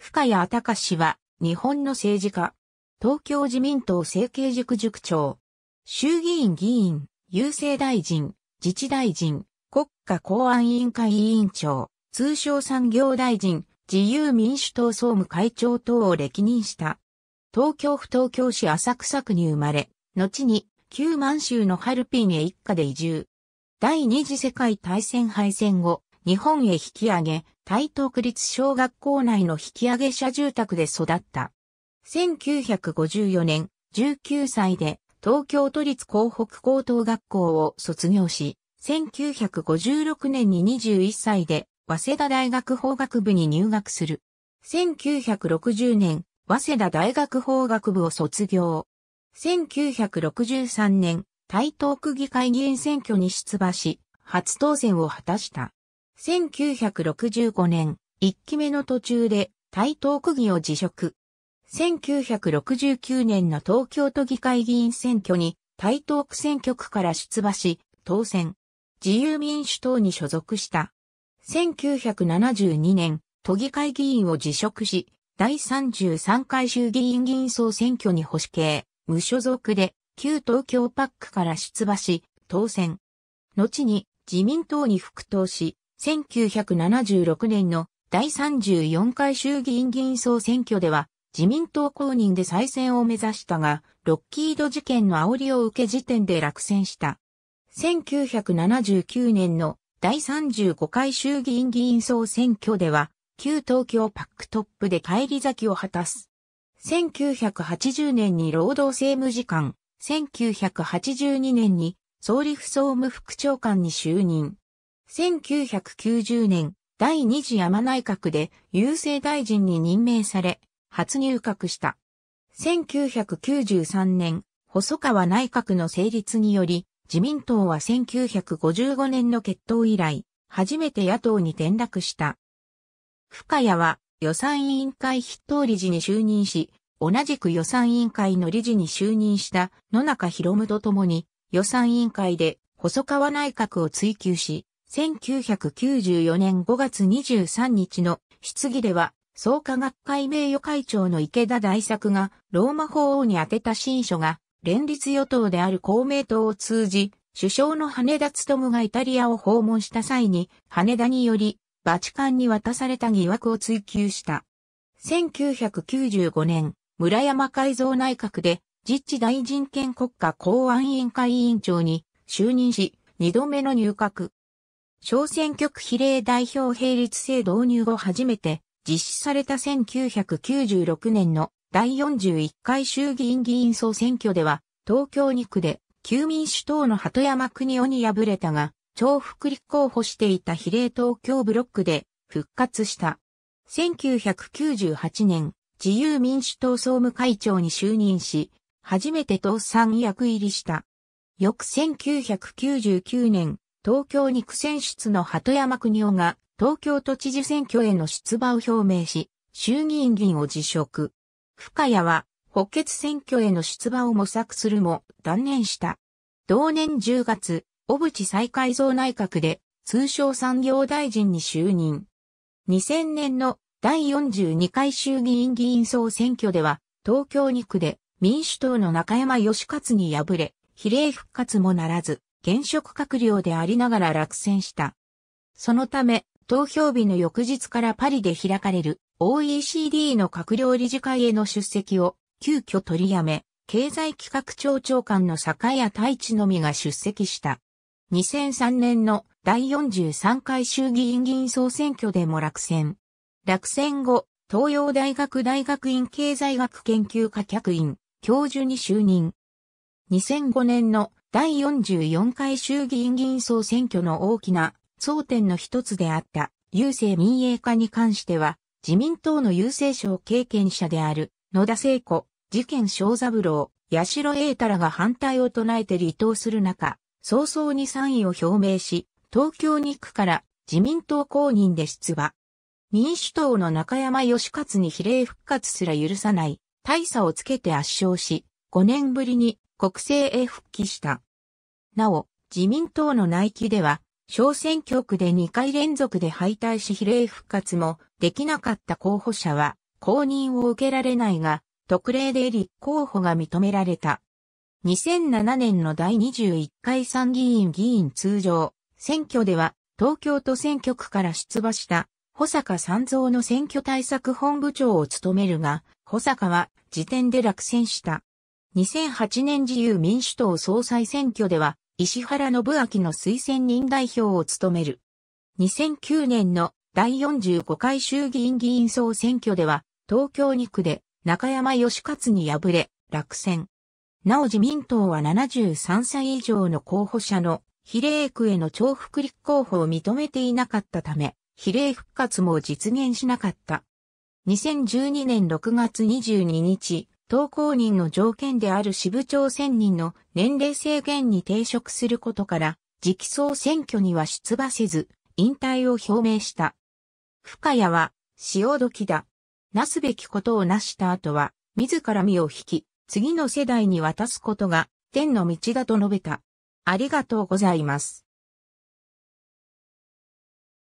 深谷隆は、日本の政治家。東京自民党政経塾塾長。衆議院議員、郵政大臣、自治大臣、国家公安委員会委員長、通商産業大臣、自由民主党総務会長等を歴任した。東京府東京市浅草区に生まれ、後に旧満州のハルピンへ一家で移住。第二次世界大戦敗戦後、日本へ引き上げ、台東区立小学校内の引き上げ者住宅で育った。1954年、19歳で東京都立港北高等学校を卒業し、1956年に21歳で早稲田大学法学部に入学する。1960年、早稲田大学法学部を卒業。1963年、台東区議会議員選挙に出馬し、初当選を果たした。1965年、1期目の途中で台東区議を辞職。1969年の東京都議会議員選挙に台東区選挙区から出馬し、当選。自由民主党に所属した。1972年、都議会議員を辞職し、第33回衆議院議員総選挙に保守系、無所属で、旧東京パックから出馬し、当選。後に自民党に復党し、1976年の第34回衆議院議員総選挙では自民党公認で再選を目指したが、ロッキード事件の煽りを受け時点で落選した。1979年の第35回衆議院議員総選挙では、旧東京パックトップで返り咲きを果たす。1980年に労働政務次官、1982年に総理府総務副長官に就任。1990年、第二次山内閣で郵政大臣に任命され、初入閣した。1993年、細川内閣の成立により、自民党は1955年の決闘以来、初めて野党に転落した。深谷は予算委員会筆頭理事に就任し、同じく予算委員会の理事に就任した野中博夢と共に、予算委員会で細川内閣を追求し、1994年5月23日の質疑では、創価学会名誉会長の池田大作が、ローマ法王に宛てた新書が、連立与党である公明党を通じ、首相の羽田務がイタリアを訪問した際に、羽田により、バチカンに渡された疑惑を追及した。1995年、村山改造内閣で、実地大人権国家公安委員会委員長に就任し、二度目の入閣。小選挙区比例代表並立制導入後初めて実施された1996年の第41回衆議院議員総選挙では、東京2区で旧民主党の鳩山国夫に敗れたが、重複立候補していた比例東京ブロックで復活した。1998年、自由民主党総務会長に就任し、初めて党産役入りした。翌1999年、東京2区選出の鳩山邦夫が東京都知事選挙への出馬を表明し、衆議院議員を辞職。深谷は補欠選挙への出馬を模索するも断念した。同年10月、小渕再改造内閣で通商産業大臣に就任。2000年の第42回衆議院議員総選挙では、東京2区で民主党の中山義勝に敗れ、比例復活もならず、現職閣僚でありながら落選した。そのため、投票日の翌日からパリで開かれる OECD の閣僚理事会への出席を急遽取りやめ、経済企画庁長官の坂谷太一のみが出席した。2003年の第43回衆議院議員総選挙でも落選。落選後、東洋大学大学院経済学研究科客員、教授に就任。2005年の第44回衆議院議員総選挙の大きな争点の一つであった郵政民営化に関しては、自民党の郵政省経験者である野田聖子、事件小三郎、八代栄太らが反対を唱えて離党する中、早々に賛意を表明し、東京に行くから自民党公認で出馬。民主党の中山義勝に比例復活すら許さない大差をつけて圧勝し、5年ぶりに国政へ復帰した。なお、自民党の内規では、小選挙区で2回連続で敗退し比例復活もできなかった候補者は公認を受けられないが、特例で立候補が認められた。2007年の第21回参議院議員通常選挙では東京都選挙区から出馬した保坂三蔵の選挙対策本部長を務めるが、保坂は時点で落選した。2008年自由民主党総裁選挙では、石原信明の推薦人代表を務める。2009年の第45回衆議院議員総選挙では、東京2区で中山義勝に敗れ、落選。なお自民党は73歳以上の候補者の比例区への重複立候補を認めていなかったため、比例復活も実現しなかった。2012年6月22日、投稿人の条件である支部長選人の年齢制限に抵触することから、直総選挙には出馬せず、引退を表明した。深谷は、潮時だ。なすべきことをなした後は、自ら身を引き、次の世代に渡すことが、天の道だと述べた。ありがとうございます。